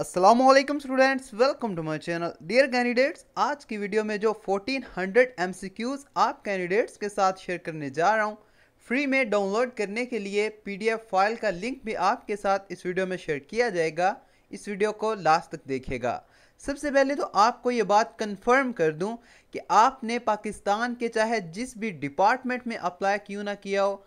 Aslam students welcome to my channel dear candidates आज की video में जो 1400 क्यूज आप कैंडिडेट्स के साथ शेयर करने जा रहा हूँ फ्री में डाउनलोड करने के लिए पीडीएफ फाइल का लिंक भी आपके साथ इस वीडियो में शेयर किया जाएगा इस वीडियो को लास्ट तक देखेगा सबसे पहले तो आपको ये बात कन्फर्म कर दूँ कि आपने पाकिस्तान के चाहे जिस भी डिपार्टमेंट में अप्लाई क्यों ना किया हो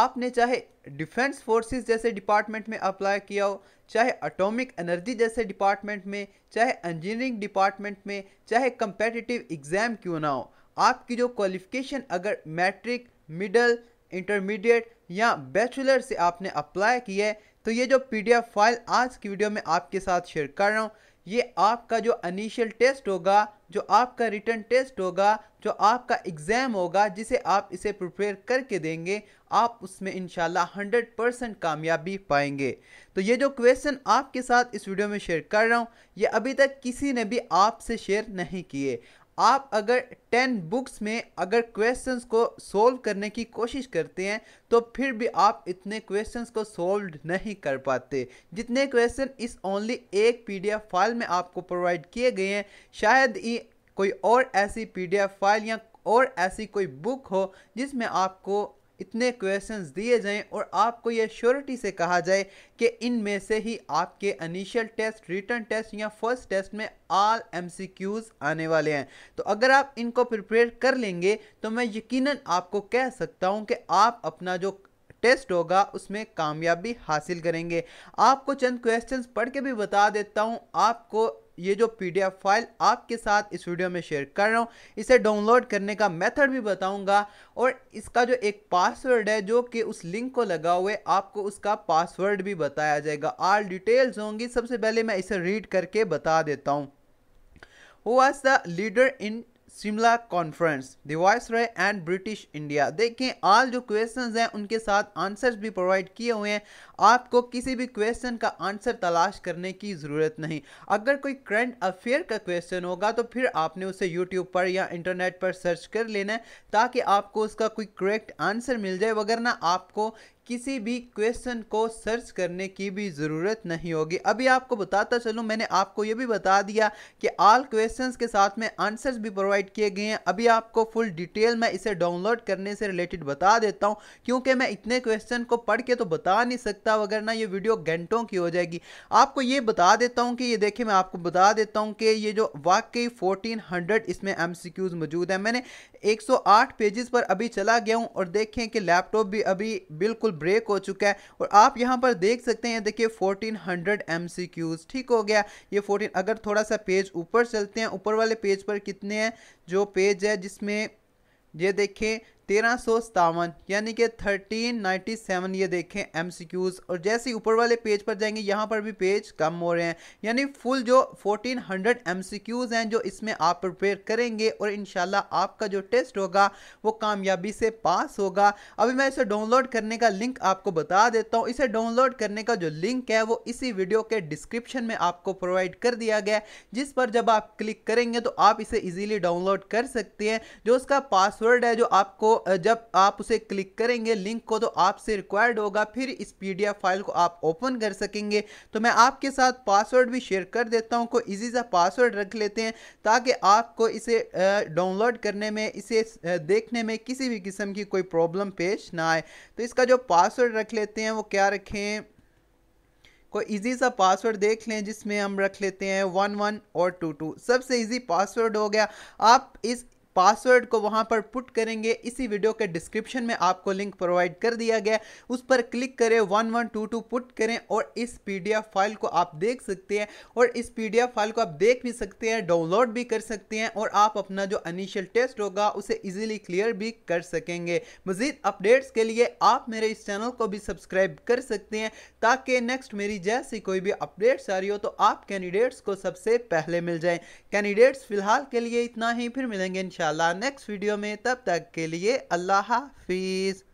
आपने चाहे डिफेंस फोर्सेस जैसे डिपार्टमेंट में अप्लाई किया हो चाहे अटोमिक एनर्जी जैसे डिपार्टमेंट में चाहे इंजीनियरिंग डिपार्टमेंट में चाहे कंपेटिटिव एग्ज़ाम क्यों ना हो आपकी जो क्वालिफिकेशन अगर मैट्रिक मिडल इंटरमीडिएट या बैचलर से आपने अप्लाई किया है तो ये जो पीडीएफ फाइल आज की वीडियो में आपके साथ शेयर कर रहा हूँ ये आपका जो इनिशियल टेस्ट होगा जो आपका रिटर्न टेस्ट होगा जो आपका एग्ज़ाम होगा जिसे आप इसे प्रिपेयर करके देंगे आप उसमें इन हंड्रेड परसेंट कामयाबी पाएंगे तो ये जो क्वेश्चन आपके साथ इस वीडियो में शेयर कर रहा हूँ ये अभी तक किसी ने भी आपसे शेयर नहीं किए आप अगर टेन बुक्स में अगर क्वेश्चंस को सोल्व करने की कोशिश करते हैं तो फिर भी आप इतने क्वेश्चंस को सोल्व नहीं कर पाते जितने क्वेश्चन इस ओनली एक पीडीएफ फाइल में आपको प्रोवाइड किए गए हैं शायद ही कोई और ऐसी पीडीएफ फाइल या और ऐसी कोई बुक हो जिसमें आपको इतने क्वेश्चंस दिए जाएं और आपको ये श्योरिटी से कहा जाए कि इनमें से ही आपके इनिशियल टेस्ट रिटर्न टेस्ट या फर्स्ट टेस्ट में आल एमसीक्यूज आने वाले हैं तो अगर आप इनको प्रिपेयर कर लेंगे तो मैं यकीनन आपको कह सकता हूँ कि आप अपना जो टेस्ट होगा उसमें कामयाबी हासिल करेंगे आपको चंद क्वेश्चंस पढ़ के भी बता देता हूँ आपको ये जो पीडीएफ फाइल आपके साथ इस वीडियो में शेयर कर रहा हूँ इसे डाउनलोड करने का मेथड भी बताऊँगा और इसका जो एक पासवर्ड है जो कि उस लिंक को लगा हुए आपको उसका पासवर्ड भी बताया जाएगा आल डिटेल्स होंगी सबसे पहले मैं इसे रीड करके बता देता हूँ who was the leader in Shimla conference the ray and British India देखें आल जो क्वेश्चंस हैं उनके साथ आंसर्स भी प्रोवाइड किए हुए हैं आपको किसी भी क्वेश्चन का आंसर तलाश करने की ज़रूरत नहीं अगर कोई करंट अफेयर का क्वेश्चन होगा तो फिर आपने उसे यूट्यूब पर या इंटरनेट पर सर्च कर लेना है ताकि आपको उसका कोई करेक्ट आंसर मिल जाए वगरना आपको किसी भी क्वेश्चन को सर्च करने की भी ज़रूरत नहीं होगी अभी आपको बताता चलूँ मैंने आपको ये भी बता दिया कि ऑल क्वेश्चंस के साथ में आंसर्स भी प्रोवाइड किए गए हैं अभी आपको फुल डिटेल मैं इसे डाउनलोड करने से रिलेटेड बता देता हूँ क्योंकि मैं इतने क्वेश्चन को पढ़ के तो बता नहीं सकता वगरना ये वीडियो घंटों की हो जाएगी आपको ये बता देता हूँ कि ये देखिए मैं आपको बता देता हूँ कि ये जो वाकई फोर्टीन इसमें एम मौजूद है मैंने एक सौ पेजेस पर अभी चला गया हूँ और देखें कि लैपटॉप भी अभी बिल्कुल ब्रेक हो चुका है और आप यहाँ पर देख सकते हैं देखिए 1400 हंड्रेड ठीक हो गया ये 14 अगर थोड़ा सा पेज ऊपर चलते हैं ऊपर वाले पेज पर कितने हैं जो पेज है जिसमें ये देखें तेरह सौ सतावन यानी कि थर्टीन नाइन्टी सेवन ये देखें एम सी क्यूज़ और जैसे ही ऊपर वाले पेज पर जाएंगे यहाँ पर भी पेज कम हो रहे हैं यानी फुल जो fourteen hundred MCQs हैं जो इसमें आप प्रिपेयर करेंगे और इन आपका जो टेस्ट होगा वो कामयाबी से पास होगा अभी मैं इसे डाउनलोड करने का लिंक आपको बता देता हूँ इसे डाउनलोड करने का जो लिंक है वो इसी वीडियो के डिस्क्रिप्शन में आपको प्रोवाइड कर दिया गया है जिस पर जब आप क्लिक करेंगे तो आप इसे ईजिली डाउनलोड कर सकते हैं जो उसका पासवर्ड है जो आपको जब आप उसे क्लिक करेंगे लिंक को तो आपसे रिक्वायर्ड होगा फिर इस पीडीएफ फाइल को आप ओपन कर सकेंगे तो मैं आपके साथ पासवर्ड भी शेयर कर देता हूँ कोई ईजी सा पासवर्ड रख लेते हैं ताकि आपको इसे डाउनलोड करने में इसे देखने में किसी भी किस्म की कोई प्रॉब्लम पेश ना आए तो इसका जो पासवर्ड रख लेते हैं वो क्या रखें कोई इजी सा पासवर्ड देख लें जिसमें हम रख लेते हैं वन वन और टू टू सबसे इजी पासवर्ड हो गया आप इस पासवर्ड को वहाँ पर पुट करेंगे इसी वीडियो के डिस्क्रिप्शन में आपको लिंक प्रोवाइड कर दिया गया उस पर क्लिक करें one one two two put करें और इस पी फाइल को आप देख सकते हैं और इस पी फाइल को आप देख भी सकते हैं डाउनलोड भी कर सकते हैं और आप अपना जो इनिशियल टेस्ट होगा उसे ईजिली क्लियर भी कर सकेंगे मजीद अपडेट्स के लिए आप मेरे इस चैनल को भी सब्सक्राइब कर सकते हैं ताकि नेक्स्ट मेरी जैसी कोई भी अपडेट्स आ रही हो तो आप कैंडिडेट्स को सबसे पहले मिल जाए कैंडिडेट्स फिलहाल के लिए इतना ही फिर मिलेंगे इन इंशाल्लाह नेक्स्ट वीडियो में तब तक के लिए अल्लाह हाफिज़